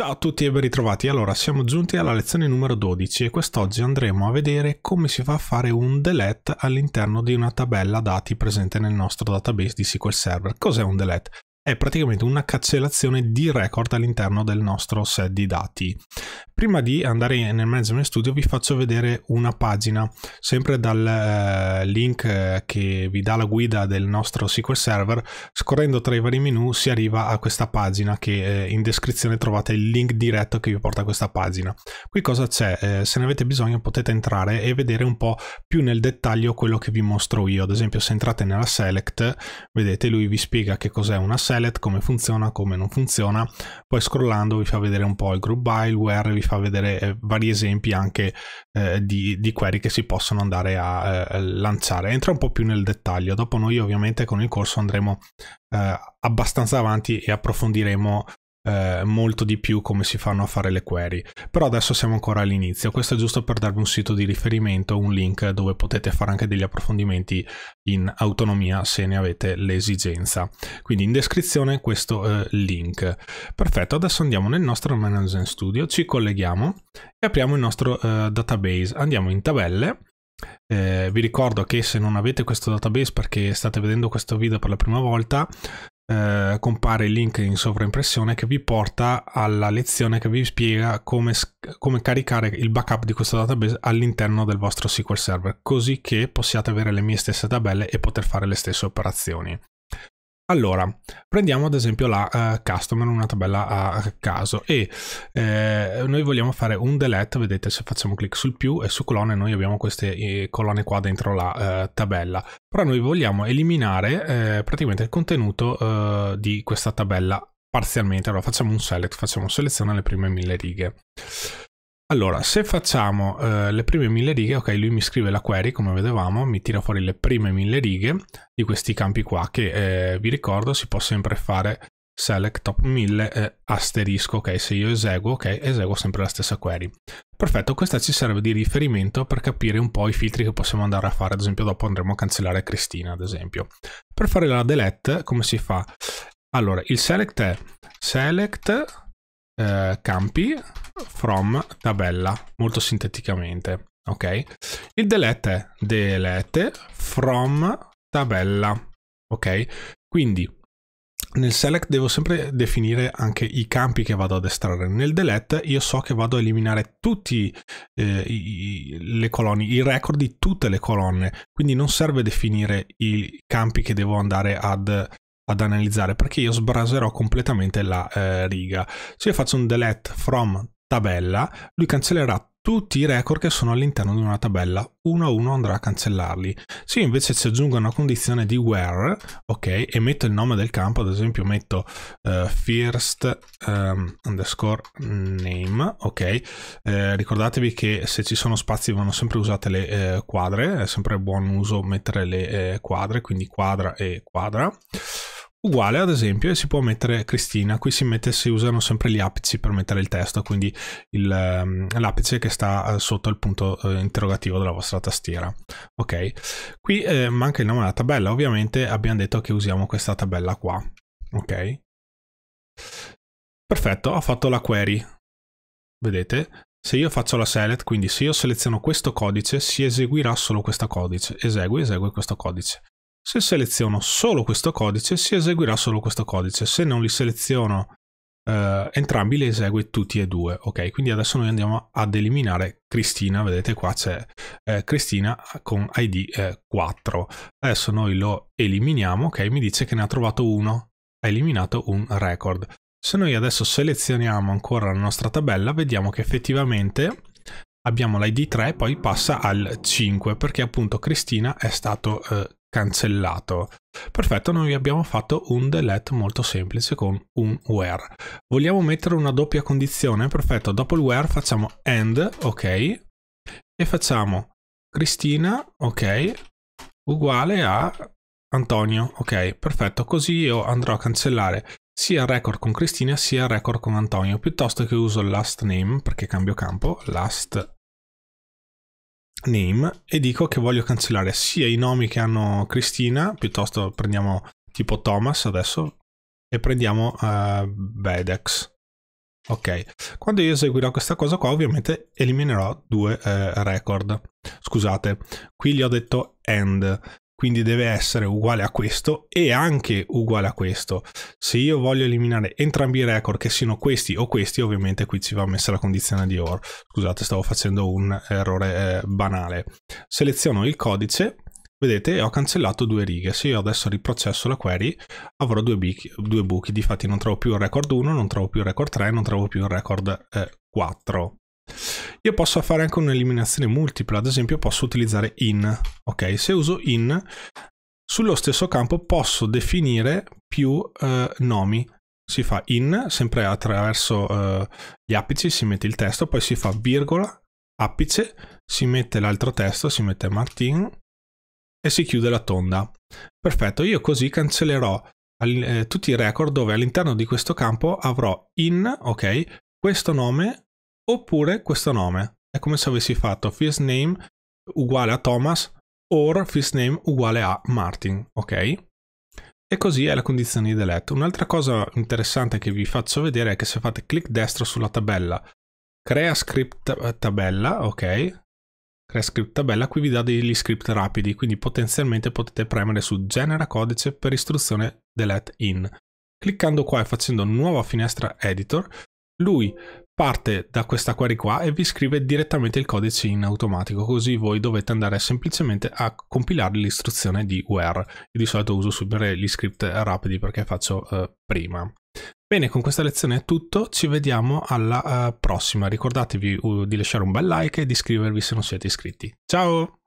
Ciao a tutti e ben ritrovati. Allora, siamo giunti alla lezione numero 12 e quest'oggi andremo a vedere come si fa a fare un delete all'interno di una tabella dati presente nel nostro database di SQL Server. Cos'è un delete? È praticamente una cancellazione di record all'interno del nostro set di dati. Prima di andare nel management studio vi faccio vedere una pagina, sempre dal eh, link eh, che vi dà la guida del nostro SQL Server, scorrendo tra i vari menu si arriva a questa pagina che eh, in descrizione trovate il link diretto che vi porta a questa pagina. Qui cosa c'è? Se ne avete bisogno potete entrare e vedere un po' più nel dettaglio quello che vi mostro io, ad esempio se entrate nella select vedete lui vi spiega che cos'è una select, come funziona, come non funziona, poi scrollando vi fa vedere un po' il group by, il where, vi fa fa vedere eh, vari esempi anche eh, di, di, query che si possono andare a eh, lanciare. Entra un po' più nel dettaglio, dopo noi ovviamente con il corso andremo eh, abbastanza avanti e approfondiremo eh, molto di più come si fanno a fare le query. Però adesso siamo ancora all'inizio, questo è giusto per darvi un sito di riferimento, un link dove potete fare anche degli approfondimenti in autonomia se ne avete l'esigenza. Quindi in descrizione questo eh, link. Perfetto, adesso andiamo nel nostro Management Studio, ci colleghiamo e apriamo il nostro eh, database. Andiamo in tabelle. Eh, vi ricordo che se non avete questo database perché state vedendo questo video per la prima volta, eh, compare il link in sovraimpressione che vi porta alla lezione che vi spiega come, come caricare il backup di questo database all'interno del vostro SQL Server, così che possiate avere le mie stesse tabelle e poter fare le stesse operazioni. Allora, prendiamo ad esempio la uh, customer, una tabella a caso e eh, noi vogliamo fare un delete, vedete se facciamo clic sul più e su colonne noi abbiamo queste eh, colonne qua dentro la uh, tabella, però noi vogliamo eliminare eh, praticamente il contenuto uh, di questa tabella parzialmente, allora facciamo un select, facciamo selezione alle prime mille righe. Allora, se facciamo eh, le prime mille righe, ok, lui mi scrive la query, come vedevamo, mi tira fuori le prime mille righe di questi campi qua, che eh, vi ricordo si può sempre fare select top 1000 eh, asterisco, ok, se io eseguo, ok, eseguo sempre la stessa query. Perfetto, questa ci serve di riferimento per capire un po' i filtri che possiamo andare a fare, ad esempio dopo andremo a cancellare Cristina, ad esempio. Per fare la delete, come si fa? Allora, il select è select eh, campi from tabella, molto sinteticamente. Ok? Il delete è delete from tabella. Ok? Quindi nel select devo sempre definire anche i campi che vado ad estrarre. Nel delete io so che vado a eliminare tutti eh, le colonne, i record di tutte le colonne, quindi non serve definire i campi che devo andare ad ad analizzare perché io sbraserò completamente la eh, riga. Se io faccio un delete from tabella, lui cancellerà tutti i record che sono all'interno di una tabella, uno a uno andrà a cancellarli. Se io invece ci aggiungo una condizione di where, ok, e metto il nome del campo, ad esempio metto uh, first um, underscore name, ok, eh, ricordatevi che se ci sono spazi vanno sempre usate le eh, quadre, è sempre buon uso mettere le eh, quadre, quindi quadra e quadra. Uguale ad esempio si può mettere Cristina, qui si, mette, si usano sempre gli apici per mettere il testo, quindi ehm, l'apice che sta eh, sotto il punto eh, interrogativo della vostra tastiera. Ok, qui eh, manca il nome della tabella, ovviamente abbiamo detto che usiamo questa tabella qua. Ok, perfetto, ho fatto la query. Vedete, se io faccio la select, quindi se io seleziono questo codice, si eseguirà solo questo codice. Esegui, esegui questo codice. Se seleziono solo questo codice, si eseguirà solo questo codice. Se non li seleziono eh, entrambi, li esegue tutti e due. Ok, quindi adesso noi andiamo ad eliminare Cristina. Vedete qua c'è eh, Cristina con ID eh, 4. Adesso noi lo eliminiamo. Ok, mi dice che ne ha trovato uno. Ha eliminato un record. Se noi adesso selezioniamo ancora la nostra tabella, vediamo che effettivamente abbiamo l'ID 3 poi passa al 5 perché appunto Cristina è stato eh, cancellato. Perfetto, noi abbiamo fatto un delete molto semplice con un where. Vogliamo mettere una doppia condizione? Perfetto, dopo il where facciamo end, ok, e facciamo Cristina, ok, uguale a Antonio, ok, perfetto, così io andrò a cancellare sia il record con Cristina sia il record con Antonio, piuttosto che uso last name, perché cambio campo, last name, name e dico che voglio cancellare sia i nomi che hanno Cristina, piuttosto prendiamo tipo Thomas adesso e prendiamo uh, eh, Bedex. Ok, quando io eseguirò questa cosa qua ovviamente eliminerò due eh, record. Scusate, qui gli ho detto end, quindi deve essere uguale a questo e anche uguale a questo. Se io voglio eliminare entrambi i record, che siano questi o questi, ovviamente qui ci va messa la condizione di OR. Scusate, stavo facendo un errore eh, banale. Seleziono il codice, vedete ho cancellato due righe. Se io adesso riprocesso la query, avrò due, buchi, due buchi. Difatti non trovo più il record 1, non trovo più il record 3, non trovo più il record eh, 4. Io posso fare anche un'eliminazione multipla, ad esempio posso utilizzare in. Ok, se uso in, sullo stesso campo posso definire più eh, nomi. Si fa in, sempre attraverso eh, gli apici, si mette il testo, poi si fa virgola, apice, si mette l'altro testo, si mette Martin e si chiude la tonda. Perfetto, io così cancellerò eh, tutti i record dove all'interno di questo campo avrò in, ok, questo nome Oppure questo nome. È come se avessi fatto first name uguale a Thomas or first name uguale a Martin, ok? E così è la condizione di delete. Un'altra cosa interessante che vi faccio vedere è che se fate clic destro sulla tabella crea script eh, tabella, ok? Crea script tabella, qui vi dà degli script rapidi, quindi potenzialmente potete premere su genera codice per istruzione delete in. Cliccando qua e facendo nuova finestra editor lui parte da questa query qua e vi scrive direttamente il codice in automatico, così voi dovete andare semplicemente a compilare l'istruzione di where. Io di solito uso subire gli script rapidi perché faccio eh, prima. Bene, con questa lezione è tutto, ci vediamo alla uh, prossima. Ricordatevi uh, di lasciare un bel like e di iscrivervi se non siete iscritti. Ciao!